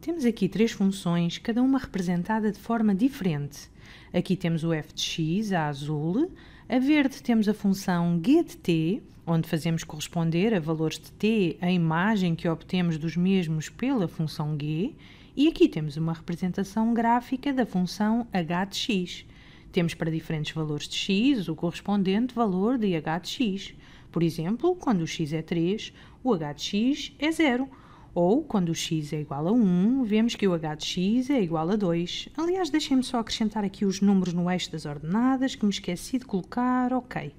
Temos aqui três funções, cada uma representada de forma diferente. Aqui temos o f de x, a azul. A verde temos a função g de t, onde fazemos corresponder a valores de t a imagem que obtemos dos mesmos pela função g. E aqui temos uma representação gráfica da função h de x. Temos para diferentes valores de x o correspondente valor de h de x. Por exemplo, quando o x é 3, o h de x é 0 ou, quando o x é igual a 1, vemos que o h de x é igual a 2. Aliás, deixem-me só acrescentar aqui os números no eixo das ordenadas que me esqueci de colocar, ok.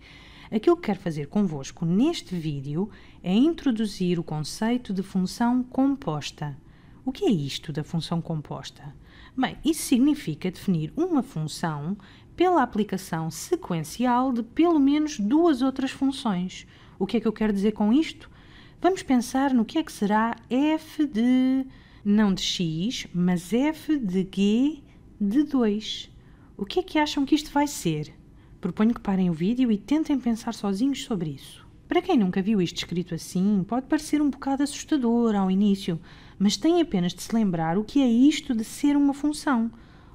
Aquilo que quero fazer convosco neste vídeo é introduzir o conceito de função composta. O que é isto da função composta? Bem, isso significa definir uma função pela aplicação sequencial de pelo menos duas outras funções. O que é que eu quero dizer com isto? Vamos pensar no que é que será f de, não de x, mas f de g de 2. O que é que acham que isto vai ser? Proponho que parem o vídeo e tentem pensar sozinhos sobre isso. Para quem nunca viu isto escrito assim, pode parecer um bocado assustador ao início, mas tem apenas de se lembrar o que é isto de ser uma função.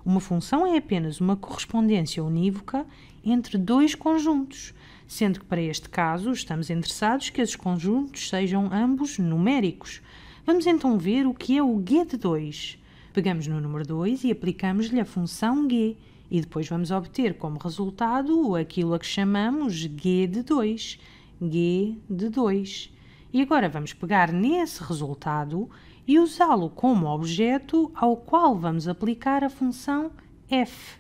Uma função é apenas uma correspondência unívoca entre dois conjuntos, sendo que para este caso estamos interessados que esses conjuntos sejam ambos numéricos. Vamos então ver o que é o g de 2. Pegamos no número 2 e aplicamos-lhe a função g, e depois vamos obter como resultado aquilo a que chamamos g de 2. g de 2. E agora vamos pegar nesse resultado e usá-lo como objeto ao qual vamos aplicar a função f.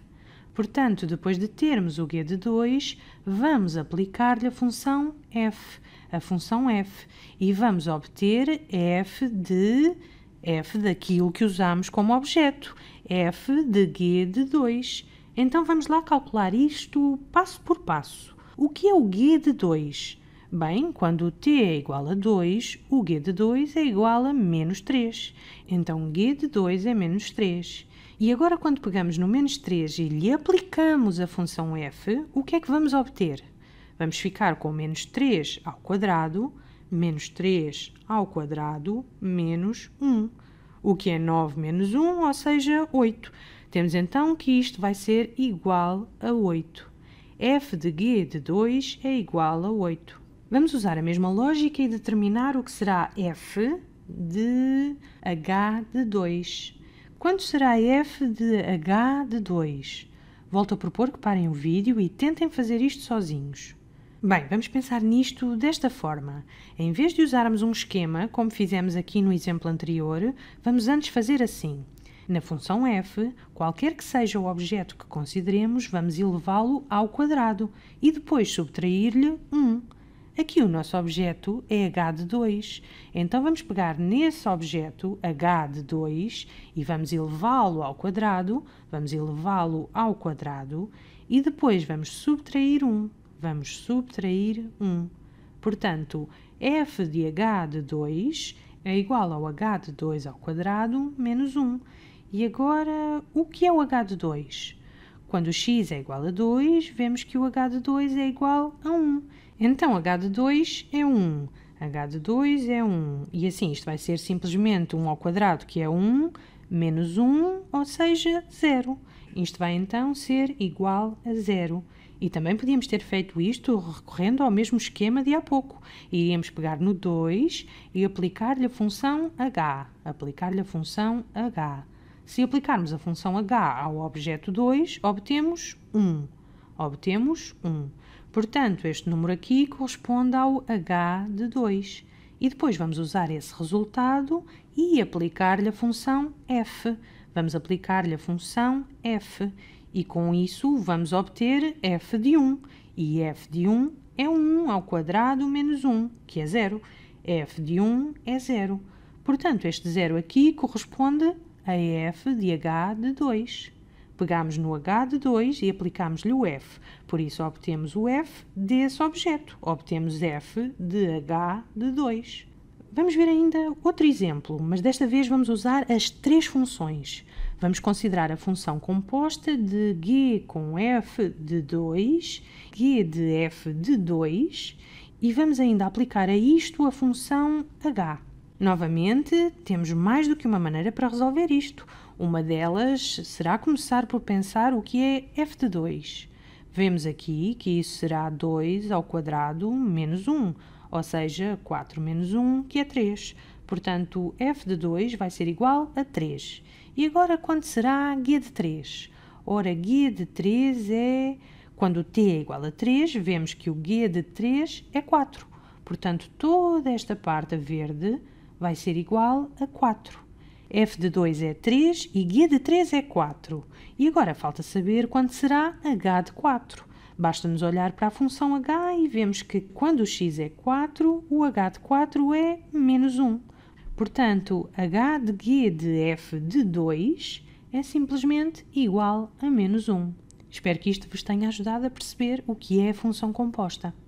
Portanto, depois de termos o g de 2, vamos aplicar-lhe a função f, a função f, e vamos obter f de f daquilo que usamos como objeto, f de g de 2. Então vamos lá calcular isto passo por passo. O que é o g de 2? Bem, quando t é igual a 2, o g de 2 é igual a menos 3. Então, g de 2 é menos 3. E agora, quando pegamos no menos 3 e lhe aplicamos a função f, o que é que vamos obter? Vamos ficar com menos 3 ao quadrado, menos 3 ao quadrado, menos 1. O que é 9 menos 1, ou seja, 8. Temos então que isto vai ser igual a 8. f de g de 2 é igual a 8. Vamos usar a mesma lógica e determinar o que será f de h de 2. Quanto será f de h de 2? Volto a propor que parem o vídeo e tentem fazer isto sozinhos. Bem, vamos pensar nisto desta forma. Em vez de usarmos um esquema, como fizemos aqui no exemplo anterior, vamos antes fazer assim. Na função f, qualquer que seja o objeto que consideremos, vamos elevá-lo ao quadrado e depois subtrair-lhe 1. Aqui é o nosso objeto é h de 2, então vamos pegar nesse objeto h de 2 e vamos elevá-lo ao quadrado, vamos elevá-lo ao quadrado e depois vamos subtrair 1, vamos subtrair 1. Portanto, f de h de 2 é igual ao h de 2 ao quadrado menos 1. E agora, o que é o h de 2? Quando o x é igual a 2, vemos que o h de 2 é igual a 1. Então, H2 é 1, H2 é 1, e assim, isto vai ser simplesmente 1 ao quadrado, que é 1, menos 1, ou seja, 0. Isto vai então ser igual a 0. E também podíamos ter feito isto recorrendo ao mesmo esquema de há pouco. Iríamos pegar no 2 e aplicar-lhe a função h. Aplicar-lhe a função h. Se aplicarmos a função h ao objeto 2, obtemos 1 obtemos 1. Portanto, este número aqui corresponde ao h de 2. E depois vamos usar esse resultado e aplicar-lhe a função f. Vamos aplicar-lhe a função f. E com isso vamos obter f de 1. E f de 1 é 1 ao quadrado menos 1, que é 0. f de 1 é 0. Portanto, este zero aqui corresponde a f de h de 2. Pegamos no H de 2 e aplicamos-lhe o F. Por isso, obtemos o F desse objeto. Obtemos F de H de 2. Vamos ver ainda outro exemplo, mas desta vez vamos usar as três funções. Vamos considerar a função composta de g com f de 2, g de f de 2 e vamos ainda aplicar a isto a função h. Novamente, temos mais do que uma maneira para resolver isto. Uma delas será começar por pensar o que é f de 2. Vemos aqui que isso será 2 ao quadrado menos 1, ou seja, 4 menos 1, que é 3. Portanto, f de 2 vai ser igual a 3. E agora, quanto será guia de 3? Ora, guia de 3 é... Quando t é igual a 3, vemos que o guia de 3 é 4. Portanto, toda esta parte verde vai ser igual a 4. f de 2 é 3 e g de 3 é 4. E agora falta saber quanto será h de 4. Basta-nos olhar para a função h e vemos que quando o x é 4, o h de 4 é menos 1. Portanto, h de g de f de 2 é simplesmente igual a menos 1. Espero que isto vos tenha ajudado a perceber o que é a função composta.